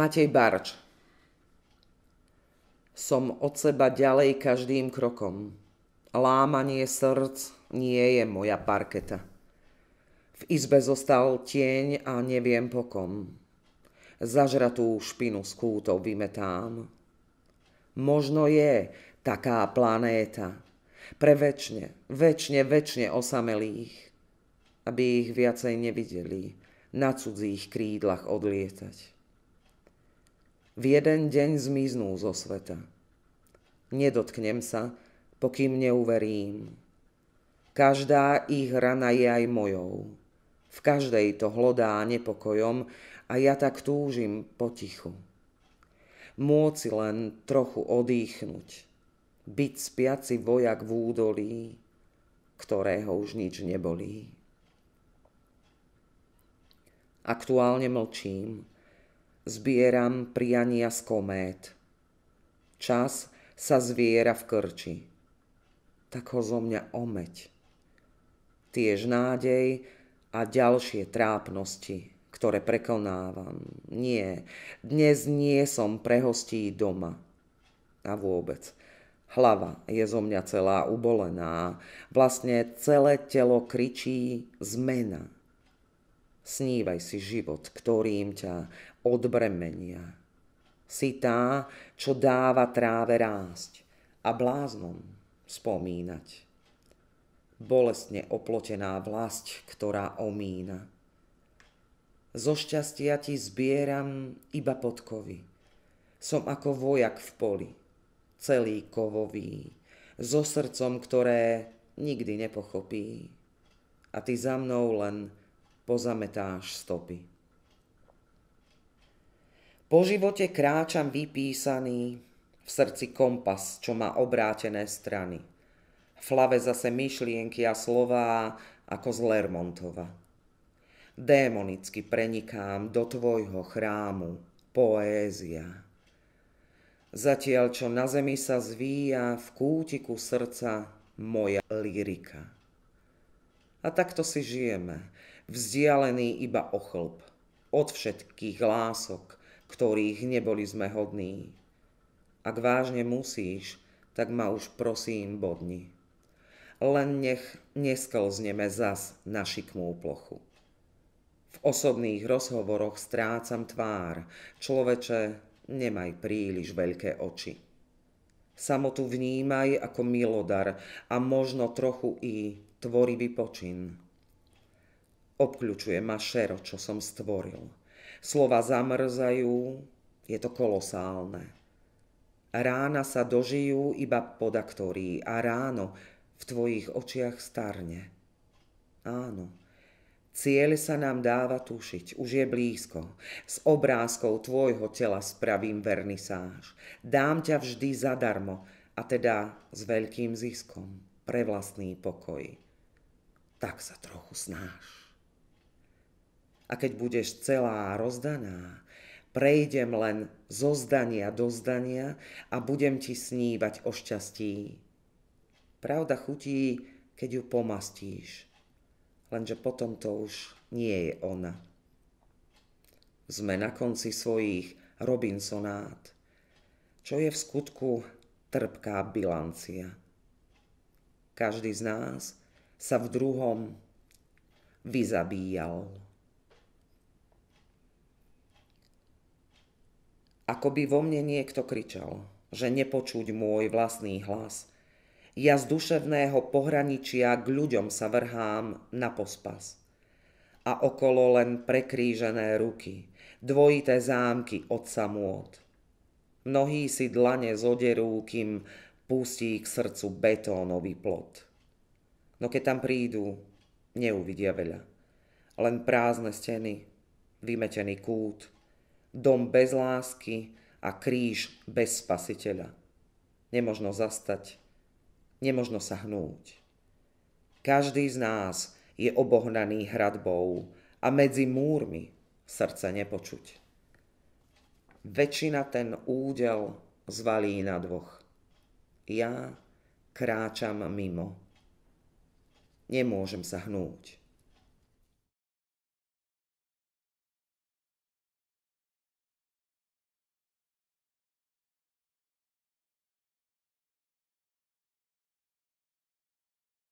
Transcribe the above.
Matej Barč Som od seba ďalej každým krokom. Lámanie srdc nie je moja parketa. V izbe zostal tieň a neviem pokom. Zažratú špinu z kútov vymetám. Možno je taká planéta. Pre väčšine, väčšine, väčšine osamelých. Aby ich viacej nevideli na cudzích krídlach odlietať v jeden deň zmiznú zo sveta. Nedotknem sa, pokým neuverím. Každá ich rana je aj mojou. V každej to hlodá nepokojom a ja tak túžim potichu. Môci len trochu odýchnuť, byť spiaci vojak v údolí, ktorého už nič nebolí. Aktuálne mlčím, zbieram priania z komét. Čas sa zviera v krči. Tak ho zo mňa omeď. Tiež nádej a ďalšie trápnosti, ktoré prekonávam. Nie, dnes nie som pre hostí doma. A vôbec, Hlava je zo mňa celá ubolená, vlastne celé telo kričí zmena, Snívaj si život, ktorým ťa odbremenia. Si tá, čo dáva tráve rásť a bláznom spomínať. Bolestne oplotená vlast, ktorá omína. Zo šťastia ti zbieram iba podkovy. Som ako vojak v poli, celý kovový, so srdcom, ktoré nikdy nepochopí. A ty za mnou len pozametáš stopy. Po živote kráčam vypísaný, v srdci kompas, čo má obrátené strany. V hlave zase myšlienky a slová ako z Lermontova. Démonicky prenikám do tvojho chrámu, poézia. Zatiaľ, čo na zemi sa zvíja v kútiku srdca moja lyrika. A takto si žijeme vzdialený iba o chlb, od všetkých lások, ktorých neboli sme hodní. Ak vážne musíš, tak ma už prosím bodni. Len nech nesklzneme zas na šikmú plochu. V osobných rozhovoroch strácam tvár. Človeče, nemaj príliš veľké oči. Samotu vnímaj ako milodar a možno trochu i tvorivý počin. Obkľúčuje ma šero, čo som stvoril. Slova zamrzajú, je to kolosálne. Rána sa dožijú iba podaktorí a ráno v tvojich očiach starne. Áno, cieľ sa nám dáva tušiť, už je blízko. S obrázkou tvojho tela spravím vernisáž. Dám ťa vždy zadarmo, a teda s veľkým ziskom pre vlastný pokoj. Tak sa trochu snáš. A keď budeš celá rozdaná, prejdem len zo zdania do zdania a budem ti snívať o šťastí. Pravda chutí, keď ju pomastíš, lenže potom to už nie je ona. Sme na konci svojich Robinsonát, čo je v skutku trpká bilancia. Každý z nás sa v druhom vyzabíjal. Ako by vo mne niekto kričal, že nepočuť môj vlastný hlas. Ja z duševného pohraničia k ľuďom sa vrhám na pospas. A okolo len prekrížené ruky, dvojité zámky od samôt. Mnohí si dlane zoderú, kým pustí k srdcu betónový plot. No keď tam prídu, neuvidia veľa. Len prázdne steny, vymetený kút, dom bez lásky a kríž bez spasiteľa. Nemožno zastať, nemožno sa hnúť. Každý z nás je obohnaný hradbou a medzi múrmi srdce nepočuť. Väčšina ten údel zvalí na dvoch. Ja kráčam mimo. Nemôžem sa hnúť.